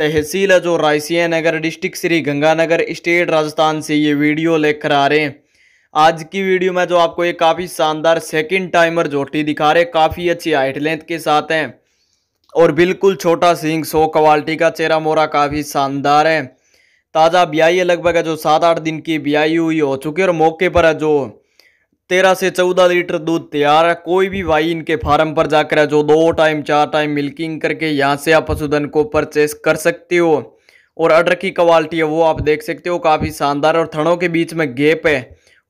तहसील जो Raisinghnagar district Shri Ganganagar state Rajasthan से ये वीडियो लेकर आ रहे हैं आज की वीडियो में जो आपको ये काफ़ी शानदार सेकंड टाइमर जोटी दिखा रहे काफ़ी अच्छी हाइट लेंथ के साथ हैं और बिल्कुल छोटा सिंह सो क्वालिटी का चेहरा मोरा काफ़ी शानदार है ताज़ा ब्याई है लगभग जो सात आठ दिन की ब्याई हुई हो चुकी है और मौके पर जो तेरह से चौदह लीटर दूध तैयार है कोई भी भाई इनके फार्म पर जाकर है जो दो टाइम चार टाइम मिल्किंग करके यहाँ से आप पशुधन को परचेस कर सकते हो और अडर की क्वालिटी है वो आप देख सकते हो काफ़ी शानदार और थड़ों के बीच में गेप है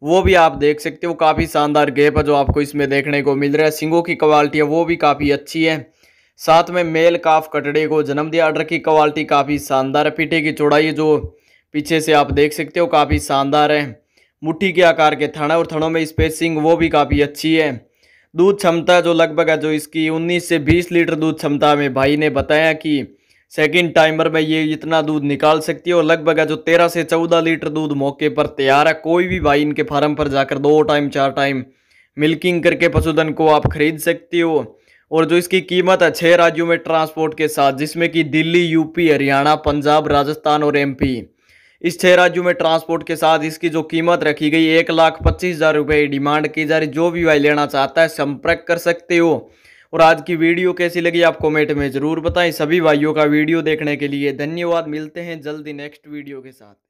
वो भी आप देख सकते हो काफ़ी शानदार गेप है जो आपको इसमें देखने को मिल रहा है सिंगों की क्वालिटी है वो भी काफ़ी अच्छी है साथ में मेल काफ कटड़े को जन्म दिया अडर की क्वालिटी काफ़ी शानदार है पीठे की चौड़ाई जो पीछे से आप देख सकते हो काफ़ी शानदार है मुट्ठी के आकार के थन और थनों में स्पेसिंग वो भी काफ़ी अच्छी है दूध क्षमता जो लगभग है जो इसकी 19 से 20 लीटर दूध क्षमता में भाई ने बताया कि सेकंड टाइमर में ये इतना दूध निकाल सकती है और लगभग है जो 13 से 14 लीटर दूध मौके पर तैयार है कोई भी भाई इनके फार्म पर जाकर दो टाइम चार टाइम मिल्किंग करके पशुधन को आप खरीद सकते हो और जो इसकी कीमत है छः राज्यों में ट्रांसपोर्ट के साथ जिसमें कि दिल्ली यूपी हरियाणा पंजाब राजस्थान और एमपी इस छह राज्यों में ट्रांसपोर्ट के साथ इसकी जो कीमत रखी गई एक लाख पच्चीस हज़ार रुपये डिमांड की जा रही जो भी भाई लेना चाहता है संपर्क कर सकते हो और आज की वीडियो कैसी लगी आप कमेंट में ज़रूर बताएं सभी भाइयों का वीडियो देखने के लिए धन्यवाद मिलते हैं जल्दी नेक्स्ट वीडियो के साथ